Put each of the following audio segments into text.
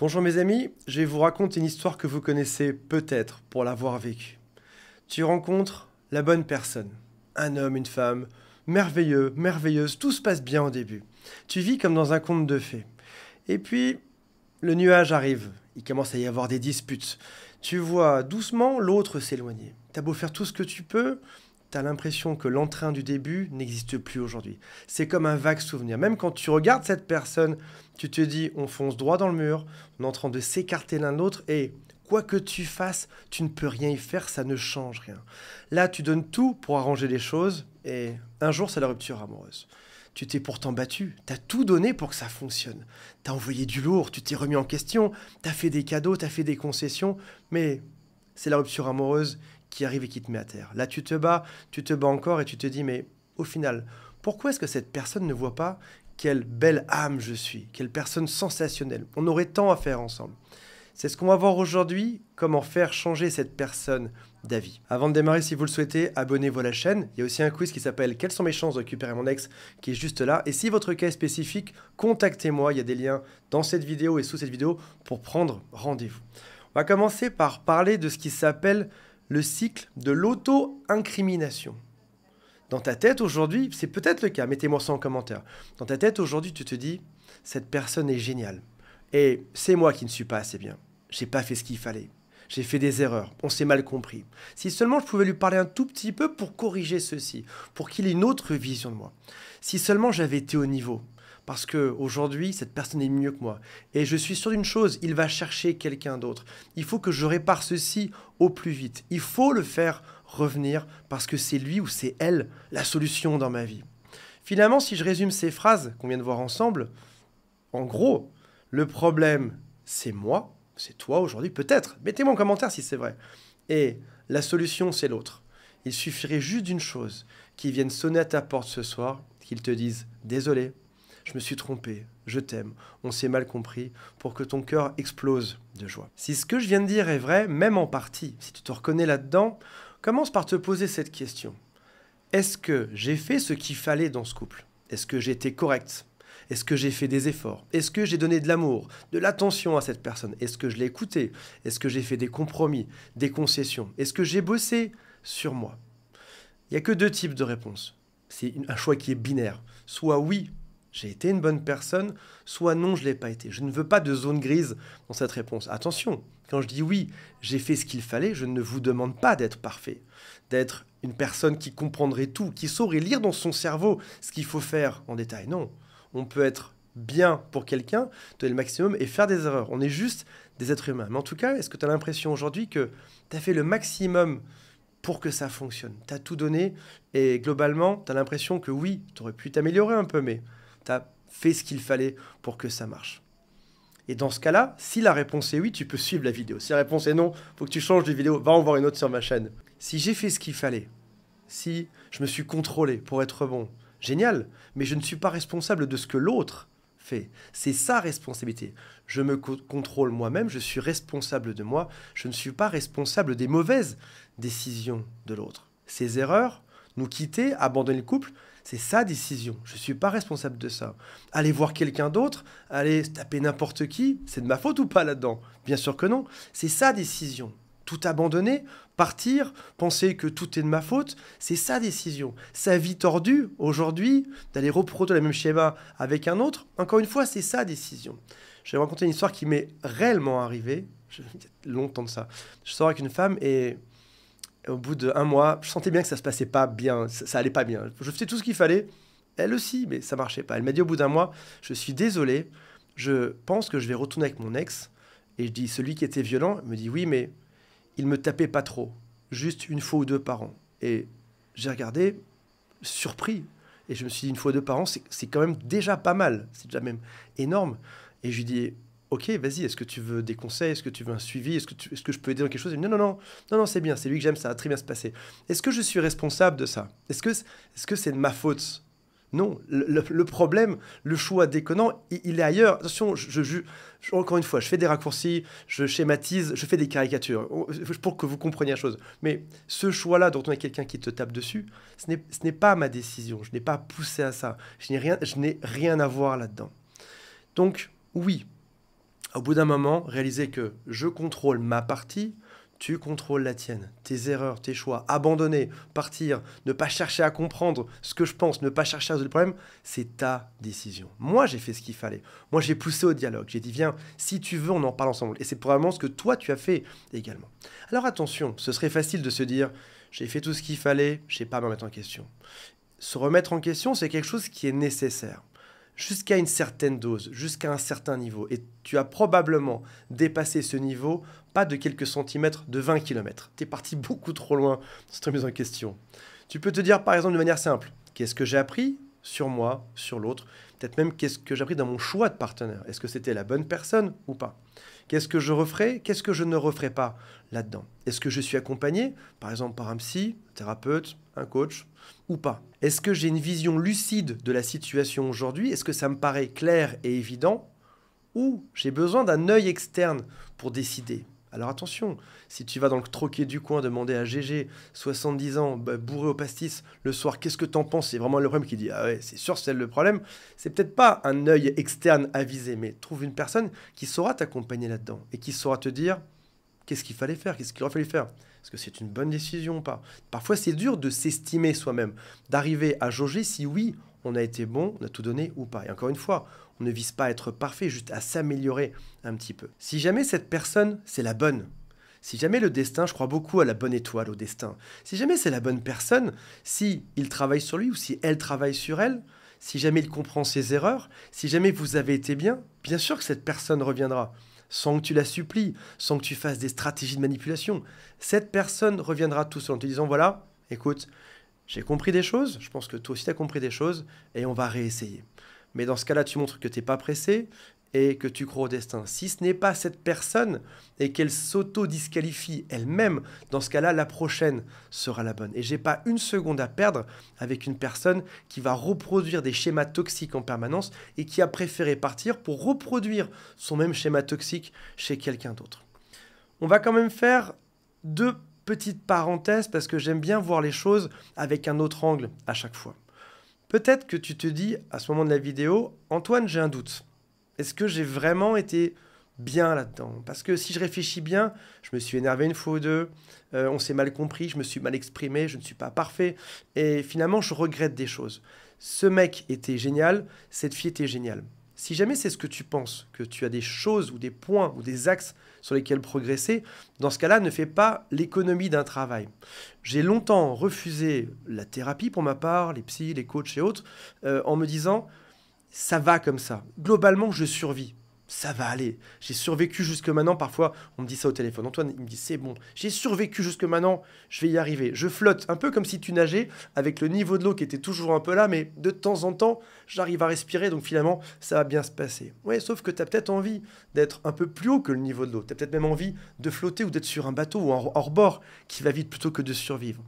Bonjour mes amis, je vais vous raconter une histoire que vous connaissez peut-être pour l'avoir vécue. Tu rencontres la bonne personne, un homme, une femme, merveilleux, merveilleuse, tout se passe bien au début. Tu vis comme dans un conte de fées. Et puis, le nuage arrive, il commence à y avoir des disputes. Tu vois doucement l'autre s'éloigner. T'as beau faire tout ce que tu peux, tu l'impression que l'entrain du début n'existe plus aujourd'hui. C'est comme un vague souvenir. Même quand tu regardes cette personne, tu te dis on fonce droit dans le mur, on est en train de s'écarter l'un de l'autre et quoi que tu fasses, tu ne peux rien y faire, ça ne change rien. Là, tu donnes tout pour arranger les choses et un jour, c'est la rupture amoureuse. Tu t'es pourtant battu, tu as tout donné pour que ça fonctionne. T'as envoyé du lourd, tu t'es remis en question, t'as fait des cadeaux, t'as fait des concessions, mais c'est la rupture amoureuse qui arrive et qui te met à terre. Là, tu te bats, tu te bats encore et tu te dis, mais au final, pourquoi est-ce que cette personne ne voit pas quelle belle âme je suis, quelle personne sensationnelle On aurait tant à faire ensemble. C'est ce qu'on va voir aujourd'hui, comment faire changer cette personne d'avis. Avant de démarrer, si vous le souhaitez, abonnez-vous à la chaîne. Il y a aussi un quiz qui s'appelle Quelles sont mes chances de récupérer mon ex qui est juste là. Et si votre cas est spécifique, contactez-moi. Il y a des liens dans cette vidéo et sous cette vidéo pour prendre rendez-vous. On va commencer par parler de ce qui s'appelle le cycle de l'auto-incrimination. Dans ta tête aujourd'hui, c'est peut-être le cas, mettez-moi ça en commentaire. Dans ta tête aujourd'hui, tu te dis, cette personne est géniale. Et c'est moi qui ne suis pas assez bien. J'ai pas fait ce qu'il fallait. J'ai fait des erreurs, on s'est mal compris. Si seulement je pouvais lui parler un tout petit peu pour corriger ceci, pour qu'il ait une autre vision de moi. Si seulement j'avais été au niveau, parce que aujourd'hui cette personne est mieux que moi. Et je suis sûr d'une chose, il va chercher quelqu'un d'autre. Il faut que je répare ceci au plus vite. Il faut le faire revenir parce que c'est lui ou c'est elle la solution dans ma vie. Finalement, si je résume ces phrases qu'on vient de voir ensemble, en gros, le problème c'est moi, c'est toi aujourd'hui peut-être. Mettez-moi en commentaire si c'est vrai. Et la solution c'est l'autre. Il suffirait juste d'une chose, qu'il vienne sonner à ta porte ce soir, qu'ils te disent désolé, je me suis trompé, je t'aime, on s'est mal compris, pour que ton cœur explose de joie. Si ce que je viens de dire est vrai, même en partie, si tu te reconnais là-dedans, commence par te poser cette question. Est-ce que j'ai fait ce qu'il fallait dans ce couple Est-ce que j'étais correct est-ce que j'ai fait des efforts Est-ce que j'ai donné de l'amour, de l'attention à cette personne Est-ce que je l'ai écouté Est-ce que j'ai fait des compromis, des concessions Est-ce que j'ai bossé sur moi Il n'y a que deux types de réponses. C'est un choix qui est binaire. Soit oui, j'ai été une bonne personne, soit non, je ne l'ai pas été. Je ne veux pas de zone grise dans cette réponse. Attention, quand je dis oui, j'ai fait ce qu'il fallait, je ne vous demande pas d'être parfait, d'être une personne qui comprendrait tout, qui saurait lire dans son cerveau ce qu'il faut faire en détail. Non, on peut être bien pour quelqu'un, donner le maximum et faire des erreurs. On est juste des êtres humains. Mais en tout cas, est-ce que tu as l'impression aujourd'hui que tu as fait le maximum pour que ça fonctionne Tu as tout donné et globalement, tu as l'impression que oui, tu aurais pu t'améliorer un peu, mais tu as fait ce qu'il fallait pour que ça marche. Et dans ce cas-là, si la réponse est oui, tu peux suivre la vidéo. Si la réponse est non, faut que tu changes de vidéo, va en voir une autre sur ma chaîne. Si j'ai fait ce qu'il fallait, si je me suis contrôlé pour être bon, génial, mais je ne suis pas responsable de ce que l'autre fait. C'est sa responsabilité. Je me contrôle moi-même, je suis responsable de moi, je ne suis pas responsable des mauvaises décisions de l'autre. Ces erreurs, nous quitter, abandonner le couple, c'est sa décision. Je ne suis pas responsable de ça. Aller voir quelqu'un d'autre, aller taper n'importe qui, c'est de ma faute ou pas là-dedans Bien sûr que non. C'est sa décision. Tout abandonner, partir, penser que tout est de ma faute, c'est sa décision. Sa vie tordue, aujourd'hui, d'aller reproduire la même schéma avec un autre, encore une fois, c'est sa décision. Je vais vous raconter une histoire qui m'est réellement arrivée, je, longtemps de ça. Je sors avec une femme et au bout d'un mois, je sentais bien que ça se passait pas bien, ça, allait pas bien. Je faisais tout ce qu'il fallait, elle aussi, mais ça marchait pas. Elle m'a dit au bout d'un mois, je suis désolé, je pense que je vais retourner avec mon ex. Et je dis, celui qui était violent me dit, oui, mais il me tapait pas trop, juste une fois ou deux par an. Et j'ai regardé, surpris, et je me suis dit, une fois ou deux par an, c'est quand même déjà pas mal, c'est déjà même énorme. Et je lui dis, ok, vas-y, est-ce que tu veux des conseils, est-ce que tu veux un suivi, est-ce que, que je peux aider dans quelque chose Non, non, non, non, non, c'est bien, c'est lui que j'aime, ça va très bien se passer. Est-ce que je suis responsable de ça Est-ce que, ce c'est de ma faute non, le, problème, le choix déconnant, il, est ailleurs. Attention, je, je, encore une fois, je fais des raccourcis, je schématise, je fais des caricatures pour que vous compreniez la chose. Mais ce choix-là, dont on a quelqu'un qui te tape dessus, ce n'est, ce n'est pas ma décision. Je n'ai pas poussé à ça. Je n'ai rien, je n'ai rien à voir là-dedans. Donc, oui, au bout d'un moment, réaliser que je contrôle ma partie, tu contrôles la tienne, tes erreurs, tes choix, abandonner, partir, ne pas chercher à comprendre ce que je pense, ne pas chercher à résoudre le problème, c'est ta décision. Moi, j'ai fait ce qu'il fallait. Moi, j'ai poussé au dialogue. J'ai dit, viens, si tu veux, on en parle ensemble. Et c'est probablement ce que toi, tu as fait également. Alors attention, ce serait facile de se dire, j'ai fait tout ce qu'il fallait, je ne sais pas me remettre en question. Se remettre en question, c'est quelque chose qui est nécessaire jusqu'à une certaine dose, jusqu'à un certain niveau. Et tu as probablement dépassé ce niveau, pas de quelques centimètres, de 20 km. Tu es parti beaucoup trop loin C'est cette mise en question. Tu peux te dire par exemple de manière simple, qu'est-ce que j'ai appris sur moi, sur l'autre. Peut-être même qu'est-ce que j'ai appris dans mon choix de partenaire. Est-ce que c'était la bonne personne ou pas Qu'est-ce que je referai Qu'est-ce que je ne referais pas là-dedans Est-ce que je suis accompagné, par exemple, par un psy, un thérapeute, un coach ou pas Est-ce que j'ai une vision lucide de la situation aujourd'hui Est-ce que ça me paraît clair et évident Ou j'ai besoin d'un œil externe pour décider alors attention, si tu vas dans le troquet du coin demander à GG, 70 ans, bah, bourré au pastis, le soir, qu'est-ce que t'en penses C'est vraiment le problème qui dit Ah ouais, c'est sûr, c'est le problème. C'est peut-être pas un œil externe à viser, mais trouve une personne qui saura t'accompagner là-dedans et qui saura te dire qu'est-ce qu'il fallait faire, qu'est-ce qu'il aurait fallu faire. Est-ce que c'est une bonne décision ou pas Parfois, c'est dur de s'estimer soi-même, d'arriver à jauger si oui on a été bon, on a tout donné ou pas. Et encore une fois, on ne vise pas à être parfait, juste à s'améliorer un petit peu. Si jamais cette personne, c'est la bonne, si jamais le destin, je crois beaucoup à la bonne étoile, au destin, si jamais c'est la bonne personne, si il travaille sur lui ou si elle travaille sur elle, si jamais il comprend ses erreurs, si jamais vous avez été bien, bien sûr que cette personne reviendra. Sans que tu la supplies, sans que tu fasses des stratégies de manipulation. Cette personne reviendra tout seul en te disant, voilà, écoute, j'ai compris des choses, je pense que toi aussi tu as compris des choses, et on va réessayer. Mais dans ce cas-là, tu montres que tu n'es pas pressé et que tu crois au destin. Si ce n'est pas cette personne et qu'elle s'auto-disqualifie elle-même, dans ce cas-là, la prochaine sera la bonne. Et j'ai pas une seconde à perdre avec une personne qui va reproduire des schémas toxiques en permanence et qui a préféré partir pour reproduire son même schéma toxique chez quelqu'un d'autre. On va quand même faire deux petite parenthèse parce que j'aime bien voir les choses avec un autre angle à chaque fois. Peut-être que tu te dis à ce moment de la vidéo, Antoine, j'ai un doute. Est-ce que j'ai vraiment été bien là-dedans Parce que si je réfléchis bien, je me suis énervé une fois ou deux, euh, on s'est mal compris, je me suis mal exprimé, je ne suis pas parfait, et finalement je regrette des choses. Ce mec était génial, cette fille était géniale. Si jamais c'est ce que tu penses, que tu as des choses ou des points ou des axes sur lesquels progresser, dans ce cas-là, ne fais pas l'économie d'un travail. J'ai longtemps refusé la thérapie pour ma part, les psys, les coachs et autres, euh, en me disant, ça va comme ça. Globalement, je survis ça va aller. J'ai survécu jusque maintenant. Parfois, on me dit ça au téléphone. Antoine, il me dit c'est bon. J'ai survécu jusque maintenant. Je vais y arriver. Je flotte un peu comme si tu nageais avec le niveau de l'eau qui était toujours un peu là, mais de temps en temps, j'arrive à respirer. Donc finalement, ça va bien se passer. Ouais, sauf que tu as peut-être envie d'être un peu plus haut que le niveau de l'eau. Tu as peut-être même envie de flotter ou d'être sur un bateau ou hors bord qui va vite plutôt que de survivre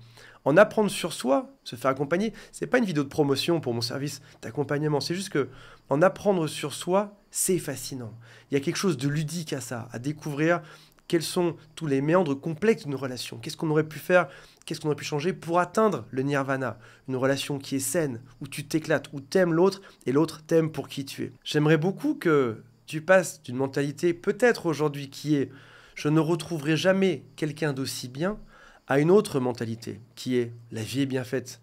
en apprendre sur soi, se faire accompagner, c'est pas une vidéo de promotion pour mon service d'accompagnement, c'est juste que en apprendre sur soi, c'est fascinant. Il y a quelque chose de ludique à ça, à découvrir quels sont tous les méandres complexes d'une relation, qu'est-ce qu'on aurait pu faire, qu'est-ce qu'on aurait pu changer pour atteindre le nirvana, une relation qui est saine, où tu t'éclates, où t'aimes l'autre et l'autre t'aime pour qui tu es. J'aimerais beaucoup que tu passes d'une mentalité peut-être aujourd'hui qui est je ne retrouverai jamais quelqu'un d'aussi bien à une autre mentalité qui est la vie est bien faite.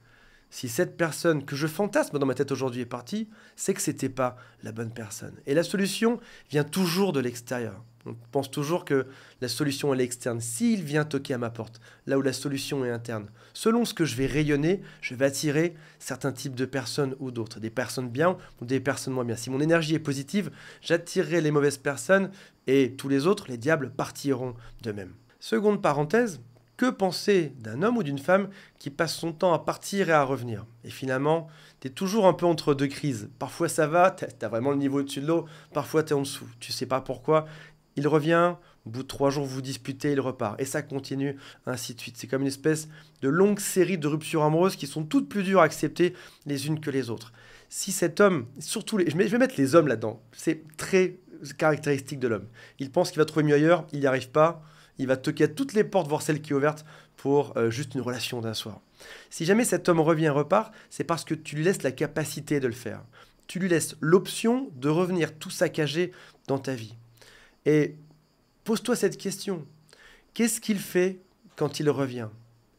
Si cette personne que je fantasme dans ma tête aujourd'hui est partie, c'est que c'était pas la bonne personne. Et la solution vient toujours de l'extérieur. On pense toujours que la solution elle est externe. S'il vient toquer à ma porte, là où la solution est interne, selon ce que je vais rayonner, je vais attirer certains types de personnes ou d'autres. Des personnes bien ou des personnes moins bien. Si mon énergie est positive, j'attirerai les mauvaises personnes et tous les autres, les diables, partiront de même. Seconde parenthèse, que penser d'un homme ou d'une femme qui passe son temps à partir et à revenir Et finalement, tu es toujours un peu entre deux crises. Parfois ça va, tu as vraiment le niveau au-dessus de l'eau, parfois tu es en dessous. Tu sais pas pourquoi. Il revient, bout de trois jours, vous disputez, il repart. Et ça continue, ainsi de suite. C'est comme une espèce de longue série de ruptures amoureuses qui sont toutes plus dures à accepter les unes que les autres. Si cet homme, surtout les... Je vais mettre les hommes là-dedans, c'est très caractéristique de l'homme. Il pense qu'il va trouver mieux ailleurs, il n'y arrive pas, il va toquer à toutes les portes, voir celles qui est ouverte, pour euh, juste une relation d'un soir. Si jamais cet homme revient, repart, c'est parce que tu lui laisses la capacité de le faire. Tu lui laisses l'option de revenir tout saccager dans ta vie. Et pose-toi cette question. Qu'est-ce qu'il fait quand il revient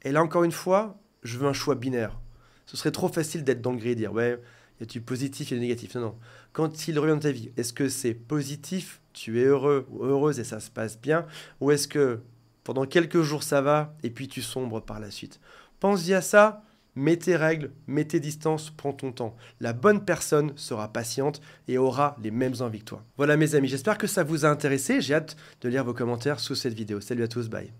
Et là encore une fois, je veux un choix binaire. Ce serait trop facile d'être dans le gris et dire ouais, y a du positif et du négatif. Non, non quand il revient dans ta vie, est-ce que c'est positif, tu es heureux ou heureuse et ça se passe bien, ou est-ce que pendant quelques jours ça va et puis tu sombres par la suite Pense-y à ça, mets tes règles, mets tes distances, prends ton temps. La bonne personne sera patiente et aura les mêmes envies que toi. Voilà mes amis, j'espère que ça vous a intéressé, j'ai hâte de lire vos commentaires sous cette vidéo. Salut à tous, bye